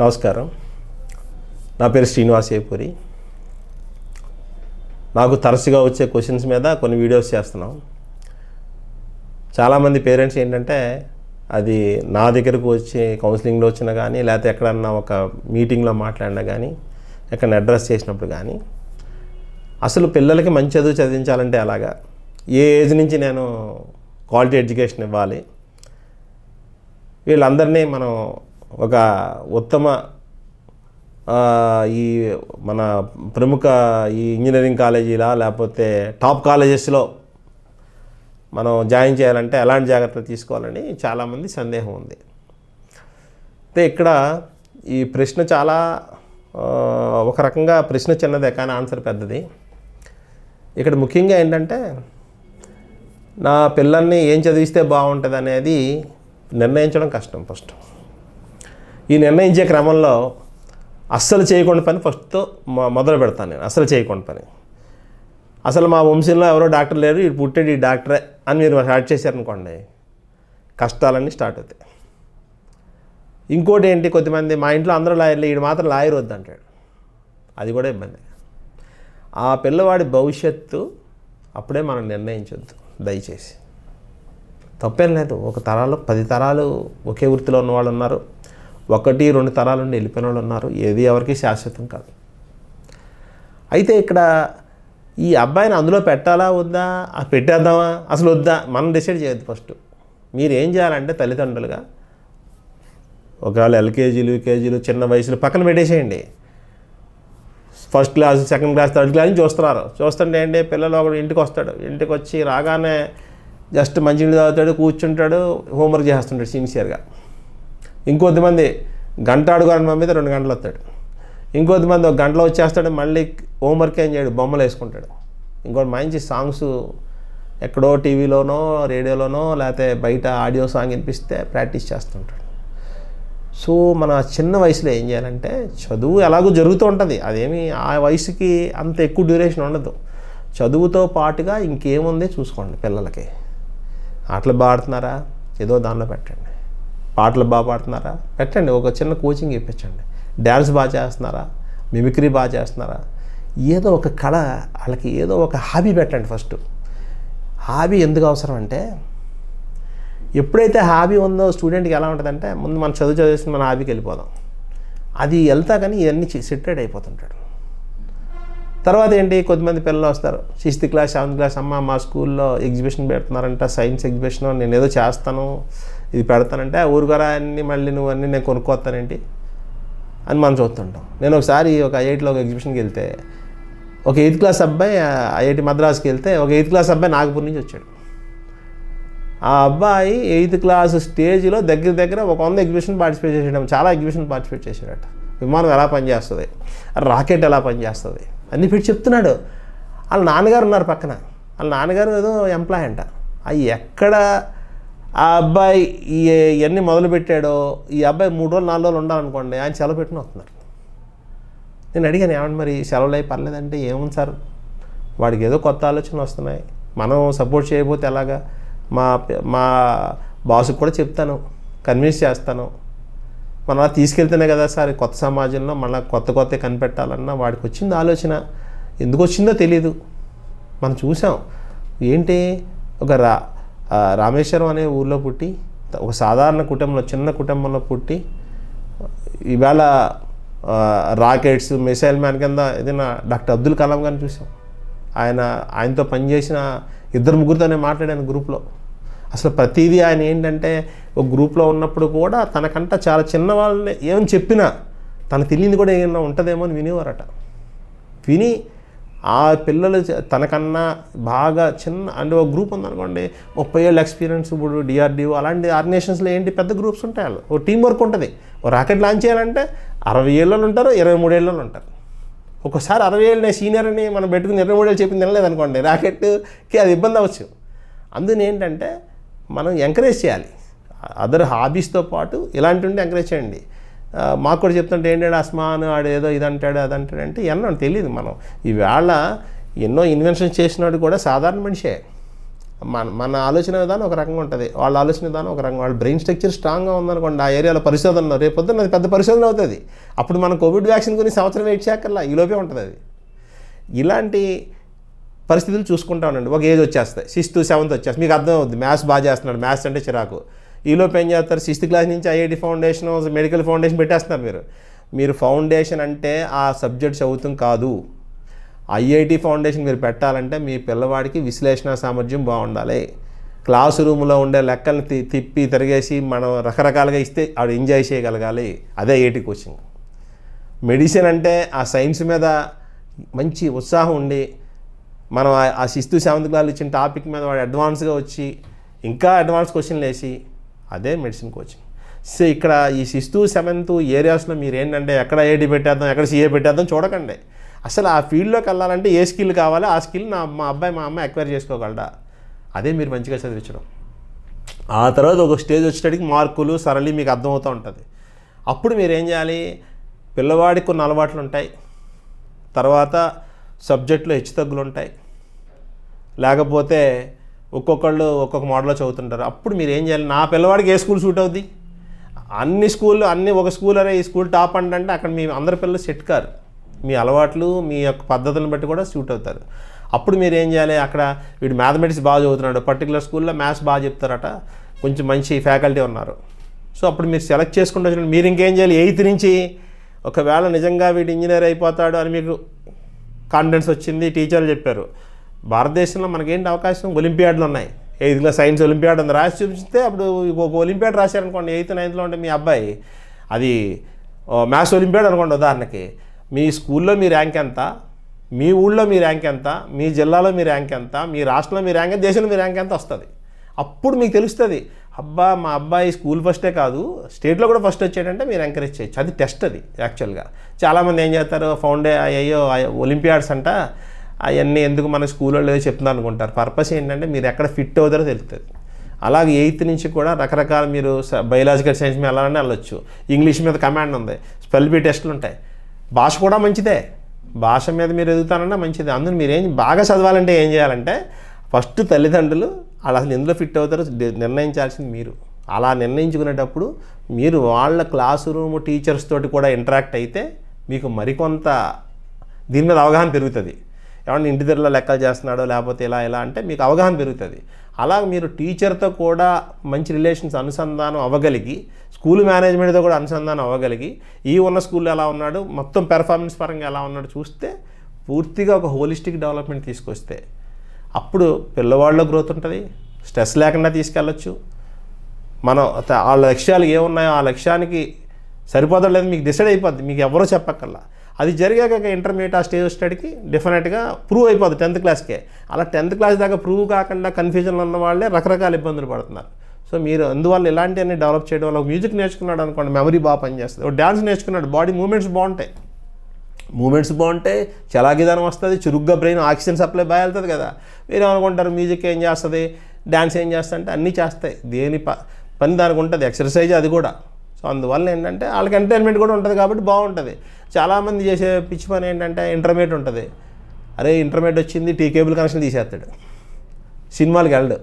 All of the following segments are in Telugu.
నమస్కారం నా పేరు శ్రీనివాస్ ఏపూరి నాకు తరచుగా వచ్చే క్వశ్చన్స్ మీద కొన్ని వీడియోస్ చేస్తున్నాం చాలామంది పేరెంట్స్ ఏంటంటే అది నా దగ్గరకు వచ్చి కౌన్సిలింగ్లో వచ్చినా కానీ లేకపోతే ఎక్కడన్నా ఒక మీటింగ్లో మాట్లాడినా కానీ ఎక్కడన్నా అడ్రస్ చేసినప్పుడు కానీ అసలు పిల్లలకి మంచి చదువు చదివించాలంటే అలాగా ఏ ఏజ్ నుంచి నేను క్వాలిటీ ఎడ్యుకేషన్ ఇవ్వాలి వీళ్ళందరినీ మనం ఒక ఉత్తమ ఈ మన ప్రముఖ ఈ ఇంజనీరింగ్ కాలేజీలా లేకపోతే టాప్ కాలేజెస్లో మనం జాయిన్ చేయాలంటే ఎలాంటి జాగ్రత్తలు తీసుకోవాలని చాలామంది సందేహం ఉంది అయితే ఇక్కడ ఈ ప్రశ్న చాలా ఒక రకంగా ప్రశ్న చిన్నదే కానీ ఆన్సర్ పెద్దది ఇక్కడ ముఖ్యంగా ఏంటంటే నా పిల్లల్ని ఏం చదివిస్తే బాగుంటుంది అనేది నిర్ణయించడం కష్టం ఫస్ట్ ఈ నిర్ణయించే క్రమంలో అస్సలు చేయకుండా పని ఫస్ట్ మొదలు పెడతాను నేను అస్సలు చేయకుండా పని అసలు మా వంశంలో ఎవరో డాక్టర్ లేరు ఇది పుట్టేది ఈ డాక్టరే అని మీరు స్టార్ట్ చేశారనుకోండి కష్టాలన్నీ స్టార్ట్ అవుతాయి ఇంకోటి ఏంటి కొద్దిమంది మా ఇంట్లో అందరూ లాయర్లు వీడు మాత్రం లాయర్ అంటాడు అది కూడా ఇబ్బంది ఆ పిల్లవాడి భవిష్యత్తు అప్పుడే మనం నిర్ణయించొద్దు దయచేసి తప్పేం లేదు ఒక తరాలు పది తరాలు ఒకే వృత్తిలో ఉన్న వాళ్ళు ఉన్నారు ఒకటి రెండు తరాల నుండి వెళ్ళిపోయిన వాళ్ళు ఉన్నారు ఏది ఎవరికి శాశ్వతం కాదు అయితే ఇక్కడ ఈ అబ్బాయిని అందులో పెట్టాలా వద్దా పెట్టేద్దామా అసలు వద్దా మనం డిసైడ్ చేయొద్దు ఫస్ట్ మీరు ఏం చేయాలంటే తల్లిదండ్రులుగా ఒకవేళ ఎల్కేజీలు యూకేజీలు చిన్న వయసులు పక్కన పెట్టేసేయండి first class second class third class చూస్తున్నారు చూస్తుంటే ఏంటి పిల్లలు ఒకడు ఇంటికి వస్తాడు ఇంటికి వచ్చి రాగానే జస్ట్ మంచి నీళ్ళు చదువుతాడు కూర్చుంటాడు హోంవర్క్ చేస్తుంటాడు సిన్సియర్గా ఇంకొద్దిమంది గంట అడుగు మీద రెండు గంటలు వస్తాడు ఇంకొద్దిమంది ఒక గంటలో వచ్చేస్తాడు మళ్ళీ హోంవర్క్ ఏం చేయడు బొమ్మలు వేసుకుంటాడు ఇంకోటి మంచి సాంగ్స్ ఎక్కడో టీవీలోనో రేడియోలోనో లేకపోతే బయట ఆడియో సాంగ్ వినిపిస్తే ప్రాక్టీస్ చేస్తుంటాడు సో మన చిన్న వయసులో ఏం చేయాలంటే చదువు ఎలాగో జరుగుతూ ఉంటుంది అదేమి ఆ వయసుకి అంత ఎక్కువ డ్యూరేషన్ ఉండదు చదువుతో పాటుగా ఇంకేముంది చూసుకోండి పిల్లలకి ఆటలు బాడుతున్నారా ఏదో దానిలో పెట్టండి పాటలు బాగా పాడుతున్నారా పెట్టండి ఒక చిన్న కోచింగ్ ఇప్పించండి డ్యాన్స్ బాగా చేస్తున్నారా మిమిక్రీ బాగా చేస్తున్నారా ఏదో ఒక కళ వాళ్ళకి ఏదో ఒక హాబీ పెట్టండి ఫస్ట్ హాబీ ఎందుకు అవసరం అంటే ఎప్పుడైతే హాబీ ఉందో స్టూడెంట్కి ఎలా ఉంటుందంటే ముందు మనం చదువు చదివేసి మన హాబీకి వెళ్ళిపోదాం అది వెళ్తా కానీ ఇవన్నీ సెటరేట్ అయిపోతుంటాడు తర్వాత ఏంటి కొద్దిమంది పిల్లలు వస్తారు సిక్స్త్ క్లాస్ సెవెంత్ క్లాస్ అమ్మ మా స్కూల్లో ఎగ్జిబిషన్ పెడుతున్నారంట సైన్స్ ఎగ్జిబిషన్ నేను ఏదో చేస్తాను ఇది పెడతానంటే ఆ ఊరుగారా అన్ని మళ్ళీ నువ్వు అన్నీ నేను కొనుక్కోతానేంటి అని మనం చూస్తుంటాం నేను ఒకసారి ఒక ఐఐటిలో ఒక ఎగ్జిబిషన్కి వెళ్తే ఒక ఎయిత్ క్లాస్ అబ్బాయి ఐఐటి మద్రాస్కి వెళ్తే ఒక ఎయిత్ క్లాస్ అబ్బాయి నాగపూర్ నుంచి వచ్చాడు ఆ అబ్బాయి ఎయిత్ క్లాస్ స్టేజ్లో దగ్గర దగ్గర ఒక వంద ఎగ్జిబిషన్ పార్టిసిపేట్ చేసేయడం చాలా ఎగ్జిబిషన్ పార్టిసిపేట్ చేశాడట విమానం ఎలా పనిచేస్తుంది రాకెట్ ఎలా పనిచేస్తుంది అన్ని పెట్టి చెప్తున్నాడు వాళ్ళ నాన్నగారు ఉన్నారు పక్కన వాళ్ళ నాన్నగారు ఏదో ఎంప్లాయ్ అంట అవి ఎక్కడ ఆ అబ్బాయి ఇవన్నీ మొదలుపెట్టాడో ఈ అబ్బాయి మూడు రోజులు నాలుగు రోజులు ఉండాలనుకోండి ఆయన సెలవు పెట్టిన వస్తున్నారు నేను అడిగాను ఏమంటే మరి సెలవులు అయి పర్లేదంటే ఏముంది సార్ వాడికి ఏదో కొత్త ఆలోచన వస్తున్నాయి మనం సపోర్ట్ చేయకపోతే ఎలాగా మా మా బాసుకు కూడా చెప్తాను కన్విన్స్ చేస్తాను మనం అలా తీసుకెళ్తేనే కదా సార్ కొత్త సమాజంలో మళ్ళీ కొత్త కొత్త కనిపెట్టాలన్నా వాడికి వచ్చింది ఆలోచన ఎందుకు వచ్చిందో తెలియదు మనం చూసాం ఏంటి ఒక రా రామేశ్వరం అనే ఊర్లో పుట్టి ఒక సాధారణ కుటుంబంలో చిన్న కుటుంబంలో పుట్టి ఇవాళ రాకెట్స్ మిసైల్ మ్యాన్ కింద ఏదైనా డాక్టర్ అబ్దుల్ కలాం గారిని చూసాం ఆయన ఆయనతో పనిచేసిన ఇద్దరు ముగ్గురితోనే మాట్లాడాను గ్రూప్లో అసలు ప్రతిదీ ఆయన ఏంటంటే ఒక గ్రూప్లో ఉన్నప్పుడు కూడా తనకంట చాలా చిన్న వాళ్ళని ఏమని చెప్పినా తను తెలియని కూడా ఏమైనా ఉంటుందేమో అని వినేవారట విని ఆ పిల్లలు తనకన్నా బాగా చిన్న అంటే ఒక గ్రూప్ ఉందనుకోండి ముప్పై ఏళ్ళు ఎక్స్పీరియన్స్ ఇప్పుడు డిఆర్డిఓ అలాంటి ఆర్గనైజేషన్స్లో ఏంటి పెద్ద గ్రూప్స్ ఉంటాయి వాళ్ళు ఓ టీం వర్క్ ఉంటుంది ఓ రాకెట్ లాంచ్ చేయాలంటే అరవై ఏళ్ళలో ఉంటారు ఇరవై మూడేళ్ళలో ఉంటారు ఒకసారి అరవై నేను సీనియర్ అని మనం పెట్టుకుని ఇరవై మూడేళ్ళు చెప్పింది తినలేదు అనుకోండి రాకెట్కి అది ఇబ్బంది అవ్వచ్చు అందుకని ఏంటంటే మనం ఎంకరేజ్ చేయాలి అదర్ హాబీస్తో పాటు ఇలాంటి ఉంటే ఎంకరేజ్ చేయండి మాకు కూడా చెప్తుంటే ఏంటంటే అస్మాన్ ఆడు ఏదో ఇది అంటాడు అది అంటాడు అంటే ఎన్నో తెలియదు మనం ఈవేళ ఎన్నో ఇన్వెన్షన్ చేసినాడు కూడా సాధారణ మనిషే మన మన ఆలోచన విధానం ఒక రకంగా ఉంటుంది వాళ్ళ ఆలోచన విధానం ఒక రకంగా వాళ్ళ బ్రెయిన్ స్ట్రక్చర్ స్ట్రాంగ్గా ఉందనుకోండి ఆ ఏరియాలో పరిశోధన రేపు పొద్దున్న అది పెద్ద పరిశోధన అవుతుంది అప్పుడు మనం కోవిడ్ వ్యాక్సిన్ గురించి సంవత్సరం వెయిట్ చేయక్కర్లా ఈలోపే ఉంటుంది అది ఇలాంటి పరిస్థితులు చూసుకుంటా ఉండండి ఒక ఏజ్ వచ్చేస్తాయి సిక్స్త్ సెవెంత్ వచ్చేస్తాయి మీకు అర్థం అవుతుంది మ్యాథ్స్ బాగా చేస్తున్నాడు మ్యాథ్స్ అంటే చిరాకు ఈలోపు ఏం చేస్తారు సిక్స్త్ క్లాస్ నుంచి ఐఐటి ఫౌండేషన్ మెడికల్ ఫౌండేషన్ పెట్టేస్తున్నారు మీరు మీరు ఫౌండేషన్ అంటే ఆ సబ్జెక్ట్ చదువుతాం కాదు ఐఐటి ఫౌండేషన్ మీరు పెట్టాలంటే మీ పిల్లవాడికి విశ్లేషణ సామర్థ్యం బాగుండాలి క్లాస్ రూమ్లో ఉండే లెక్కలను తిప్పి తిరిగేసి మనం రకరకాలుగా ఇస్తే ఆడు ఎంజాయ్ చేయగలగాలి అదే ఐఐటి కోచింగ్ మెడిసిన్ అంటే ఆ సైన్స్ మీద మంచి ఉత్సాహం ఉండి మనం ఆ శిస్తు సెవెంత్ క్లాస్ ఇచ్చిన టాపిక్ మీద వాడు అడ్వాన్స్గా వచ్చి ఇంకా అడ్వాన్స్ క్వశ్చన్లు వేసి అదే మెడిసిన్ కోచింగ్ సో ఇక్కడ ఈ సిక్స్త్ సెవెంత్ ఏరియాస్లో మీరు ఏంటంటే ఎక్కడ ఏడి పెట్టేద్దాం ఎక్కడ సిఏ పెట్టేద్దాం చూడకండి అసలు ఆ ఫీల్డ్లోకి వెళ్ళాలంటే ఏ స్కిల్ కావాలి ఆ స్కిల్ నా మా అబ్బాయి మా అమ్మాయి ఎక్వైర్ చేసుకోగలడా అదే మీరు మంచిగా చదివించడం ఆ తర్వాత ఒక స్టేజ్ వచ్చేటప్పటికి మార్కులు సరళి మీకు అర్థమవుతూ ఉంటుంది అప్పుడు మీరు ఏం చేయాలి పిల్లవాడికి కొన్ని అలవాట్లు ఉంటాయి తర్వాత సబ్జెక్టులో హెచ్చు తగ్గులు ఉంటాయి లేకపోతే ఒక్కొక్కళ్ళు ఒక్కొక్క మోడల్లో చదువుతుంటారు అప్పుడు మీరు ఏం చేయాలి నా పిల్లవాడికి ఏ స్కూల్ సూట్ అవుద్ది అన్ని స్కూల్లో అన్ని ఒక స్కూల్ అనే ఈ స్కూల్ టాప్ అంటే అక్కడ మీ అందరి పిల్లలు సెట్ కారు మీ అలవాట్లు మీ యొక్క పద్ధతులను బట్టి కూడా సూట్ అవుతారు అప్పుడు మీరు ఏం చేయాలి అక్కడ వీడు మ్యాథమెటిక్స్ బాగా చదువుతున్నాడు పర్టికులర్ స్కూల్లో మ్యాథ్స్ బాగా చెప్తారట కొంచెం మంచి ఫ్యాకల్టీ ఉన్నారు సో అప్పుడు మీరు సెలెక్ట్ చేసుకుంటూ వచ్చిన మీరు ఇంకేం చేయాలి ఎయిత్ నుంచి ఒకవేళ నిజంగా వీడు ఇంజనీర్ అయిపోతాడు అని మీకు కాన్ఫిడెన్స్ వచ్చింది టీచర్లు చెప్పారు భారతదేశంలో మనకేంటి అవకాశం ఒలింపియాడ్లు ఉన్నాయి ఎయిత్లో సైన్స్ ఒలింపియాడ్ అని రాసి చూపిస్తే అప్పుడు ఒక ఒలింపియాడ్ రాశారనుకోండి ఎయిత్ నైన్త్లో ఉంటే మీ అబ్బాయి అది మ్యాథ్స్ ఒలింపియాడ్ అనుకోండి ఉదాహరణకి మీ స్కూల్లో మీ ర్యాంక్ ఎంత మీ ఊళ్ళో మీ ర్యాంక్ ఎంత మీ జిల్లాలో మీ ర్యాంక్ ఎంత మీ రాష్ట్రంలో మీ ర్యాంక్ ఎంత దేశంలో మీ ర్యాంక్ ఎంత వస్తుంది అప్పుడు మీకు తెలుస్తుంది అబ్బా మా అబ్బాయి స్కూల్ ఫస్టే కాదు స్టేట్లో కూడా ఫస్ట్ వచ్చాడంటే మీరు ఎంకరేజ్ చేయొచ్చు అది టెస్ట్ అది యాక్చువల్గా చాలామంది ఏం చేస్తారు ఫౌండే అయ్యో ఒలింపియాడ్స్ అంట అవన్నీ ఎందుకు మన స్కూల్లో లేదో చెప్తున్నారు అనుకుంటారు పర్పస్ ఏంటంటే మీరు ఎక్కడ ఫిట్ అవుతారో తెలుస్తుంది అలాగే ఎయిత్ నుంచి కూడా రకరకాల మీరు బయలాజికల్ సైన్స్ మీద వెళ్ళాలని వెళ్ళొచ్చు ఇంగ్లీష్ మీద కమాండ్ ఉంది స్పెల్ బీ టెస్టులు ఉంటాయి భాష కూడా మంచిదే భాష మీద మీరు ఎదుగుతారన్నా మంచిది అందులో మీరు ఏం బాగా చదవాలంటే ఏం చేయాలంటే ఫస్ట్ తల్లిదండ్రులు అలా అసలు ఎందులో ఫిట్ అవుతారో నిర్ణయించాల్సింది మీరు అలా నిర్ణయించుకునేటప్పుడు మీరు వాళ్ళ క్లాస్ రూమ్ టీచర్స్ తోటి కూడా ఇంటరాక్ట్ అయితే మీకు మరికొంత దీని మీద అవగాహన పెరుగుతుంది ఏమన్నా ఇంటి దగ్గర లెక్కలు చేస్తున్నాడో లేకపోతే ఇలా ఇలా అంటే మీకు అవగాహన పెరుగుతుంది అలా మీరు టీచర్తో కూడా మంచి రిలేషన్స్ అనుసంధానం అవ్వగలిగి స్కూల్ మేనేజ్మెంట్తో కూడా అనుసంధానం అవ్వగలిగి ఈ ఉన్న స్కూల్లో ఎలా ఉన్నాడు మొత్తం పెర్ఫార్మెన్స్ పరంగా ఎలా ఉన్నాడు చూస్తే పూర్తిగా ఒక హోలిస్టిక్ డెవలప్మెంట్ తీసుకొస్తే అప్పుడు పిల్లవాళ్ళలో గ్రోత్ ఉంటుంది స్ట్రెస్ లేకుండా తీసుకెళ్ళచ్చు మనం వాళ్ళ లక్ష్యాలు ఏమున్నాయో ఆ లక్ష్యానికి సరిపోతలేదు మీకు డిసైడ్ అయిపోద్ది మీకు ఎవరో చెప్పక్కర్లా అది జరిగాక ఇంటర్మీడియట్ ఆ స్టేజ్ వచ్చేటికి డెఫినెట్గా ప్రూవ్ అయిపోతుంది టెన్త్ క్లాస్కే అలా టెన్త్ క్లాస్ దాకా ప్రూవ్ కాకుండా కన్ఫ్యూజన్ ఉన్న వాళ్ళే రకరకాల ఇబ్బందులు పడుతున్నారు సో మీరు అందువల్ల ఇలాంటివన్నీ డెవలప్ చేయడం వల్ల మ్యూజిక్ నేర్చుకున్నాడు అనుకోండి మెమరీ బాగా పనిచేస్తుంది డ్యాన్స్ నేర్చుకున్నాడు బాడీ మూమెంట్స్ బాగుంటాయి మూమెంట్స్ బాగుంటాయి చలాగిదానం వస్తుంది చురుగ్గా బ్రెయిన్ ఆక్సిజన్ సప్లై బాగా వెళ్తుంది కదా మీరు అనుకుంటారు మ్యూజిక్ ఏం చేస్తుంది డ్యాన్స్ ఏం చేస్తా అంటే అన్నీ చేస్తాయి దేని పని దానికి ఉంటుంది ఎక్సర్సైజ్ అది కూడా సో అందువల్ల ఏంటంటే వాళ్ళకి ఎంటర్టైన్మెంట్ కూడా ఉంటుంది కాబట్టి బాగుంటుంది చాలామంది చేసే పిచ్చి పని ఏంటంటే ఇంటర్మీడియట్ ఉంటుంది అరే ఇంటర్మీడియట్ వచ్చింది టీ కేబుల్ కనెక్షన్ తీసేస్తాడు సినిమాలకు వెళ్ళడు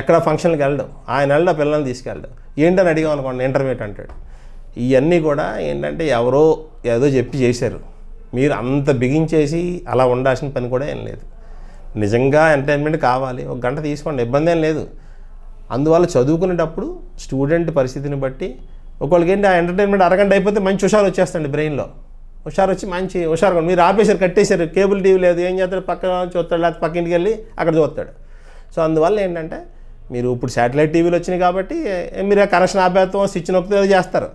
ఎక్కడ ఫంక్షన్లకు వెళ్ళడు ఆయన వెళ్ళడు పిల్లల్ని తీసుకెళ్ళడు ఏంటని అడిగాం అనుకోండి ఇంటర్మీడియట్ అంటాడు ఇవన్నీ కూడా ఏంటంటే ఎవరో ఏదో చెప్పి చేశారు మీరు అంత బిగించేసి అలా ఉండాల్సిన పని కూడా ఏం లేదు నిజంగా ఎంటర్టైన్మెంట్ కావాలి ఒక గంట తీసుకోండి ఇబ్బంది ఏం లేదు అందువల్ల చదువుకునేటప్పుడు స్టూడెంట్ పరిస్థితిని బట్టి ఒకళ్ళకి ఏంటి ఆ ఎంటర్టైన్మెంట్ అరగంట అయిపోతే మంచి హుషారు వచ్చేస్తుంది బ్రెయిన్లో హుషారు వచ్చి మంచి హుషారుగా మీరు ఆపేశారు కట్టేశారు కేబుల్ టీవీ లేదు ఏం చేస్తాడు పక్క చూస్తాడు లేకపోతే పక్కింటికి వెళ్ళి అక్కడ చూస్తాడు సో అందువల్ల ఏంటంటే మీరు ఇప్పుడు శాటిలైట్ టీవీలు వచ్చినాయి కాబట్టి మీరు ఆ కనెక్షన్ ఆపేత్తాం స్విచ్ నొప్పితే చేస్తారు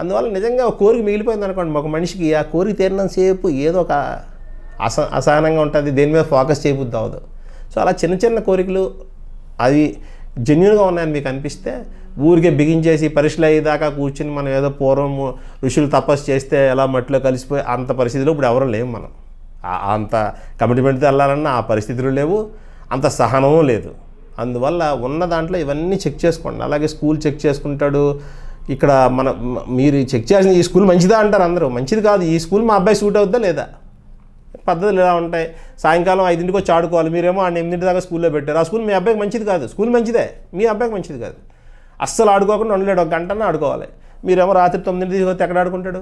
అందువల్ల నిజంగా ఒక కోరిక మిగిలిపోయింది అనుకోండి ఒక మనిషికి ఆ కోరిక సేపు ఏదో ఒక అస అసహనంగా ఉంటుంది దేని మీద ఫోకస్ చేయబుద్ది అవ్వదు సో అలా చిన్న చిన్న కోరికలు అవి జెన్యున్గా ఉన్నాయని మీకు అనిపిస్తే ఊరికే బిగించేసి పరీక్షలు అయ్యేదాకా కూర్చుని మనం ఏదో పూర్వం ఋషులు తపస్సు చేస్తే ఎలా మట్టిలో కలిసిపోయి అంత పరిస్థితిలో ఇప్పుడు ఎవరు లేవు మనం అంత కమిట్మెంట్తో వెళ్ళాలన్నా ఆ పరిస్థితులు లేవు అంత సహనమూ లేదు అందువల్ల ఉన్న దాంట్లో ఇవన్నీ చెక్ చేసుకోండి అలాగే స్కూల్ చెక్ చేసుకుంటాడు ఇక్కడ మన మీరు చెక్ చేసిన ఈ స్కూల్ మంచిదా అంటారు అందరూ మంచిది కాదు ఈ స్కూల్ మా అబ్బాయి సూట్ అవుద్దా లేదా పద్ధతులు ఎలా ఉంటాయి సాయంకాలం ఐదింటికి వచ్చి ఆడుకోవాలి మీరేమో ఆ ఎనిమిదింటి దాకా స్కూల్లో పెట్టారు ఆ స్కూల్ మీ అబ్బాయికి మంచిది కాదు స్కూల్ మంచిదే మీ అబ్బాయికి మంచిది కాదు అస్సలు ఆడుకోకుండా ఉండలేడు ఒక గంటన ఆడుకోవాలి మీరేమో రాత్రి తొమ్మిది వస్తే ఎక్కడ ఆడుకుంటాడు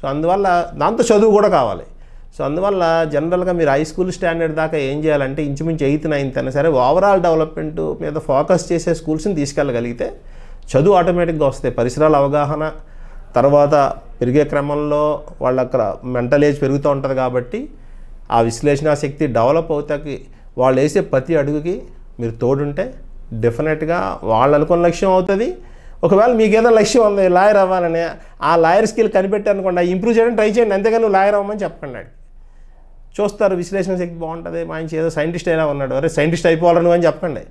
సో అందువల్ల దాంతో చదువు కూడా కావాలి సో అందువల్ల జనరల్గా మీరు హై స్కూల్ స్టాండర్డ్ దాకా ఏం చేయాలంటే ఇంచుమించు ఎయిత్ నైన్త్ అయినా సరే ఓవరాల్ డెవలప్మెంట్ మీద ఫోకస్ చేసే స్కూల్స్ని తీసుకెళ్ళగలిగితే చదువు ఆటోమేటిక్గా వస్తాయి పరిసరాల అవగాహన తర్వాత పెరిగే క్రమంలో వాళ్ళ మెంటల్ ఏజ్ పెరుగుతూ ఉంటుంది కాబట్టి ఆ విశ్లేషణ శక్తి డెవలప్ అవుతాకి వాళ్ళు వేసే ప్రతి అడుగుకి మీరు తోడుంటే డెఫినెట్గా వాళ్ళు అనుకున్న లక్ష్యం అవుతుంది ఒకవేళ మీకు ఏదో లక్ష్యం ఉంది లాయర్ అవ్వాలని ఆ లాయర్ స్కిల్ కనిపెట్టారనుకోండి ఇంప్రూవ్ చేయడం ట్రై చేయండి అంతేగాని నువ్వు లాయర్ అవ్వమని చెప్పకండి చూస్తారు విశ్లేషణ శక్తి బాగుంటుంది మంచి ఏదో సైంటిస్ట్ అయినా ఉన్నాడు అరే సైంటిస్ట్ అయిపోవాలను అని చెప్పండి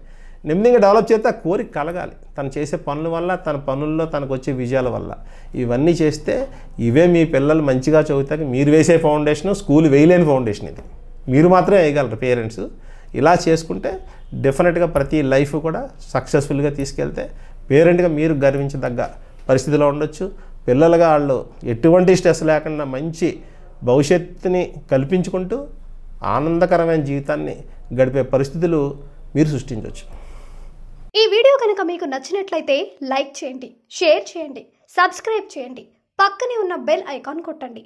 నెమ్మదిగా డెవలప్ చేస్తే ఆ కోరిక కలగాలి తను చేసే పనుల వల్ల తన పనుల్లో తనకు వచ్చే విజయాల వల్ల ఇవన్నీ చేస్తే ఇవే మీ పిల్లలు మంచిగా చదువుతారు మీరు వేసే ఫౌండేషన్ స్కూల్ వేయలేని ఫౌండేషన్ ఇది మీరు మాత్రమే వేయగలరు పేరెంట్స్ ఇలా చేసుకుంటే డెఫినెట్గా ప్రతి లైఫ్ కూడా సక్సెస్ఫుల్గా తీసుకెళ్తే పేరెంట్గా మీరు గర్వించదగ్గ పరిస్థితిలో ఉండొచ్చు పిల్లలుగా వాళ్ళు ఎటువంటి స్ట్రెస్ లేకుండా మంచి భవిష్యత్తుని కల్పించుకుంటూ ఆనందకరమైన జీవితాన్ని గడిపే పరిస్థితులు మీరు సృష్టించవచ్చు ఈ వీడియో కనుక మీకు నచ్చినట్లయితే లైక్ చేయండి షేర్ చేయండి సబ్స్క్రైబ్ చేయండి పక్కనే ఉన్న బెల్ ఐకాన్ కొట్టండి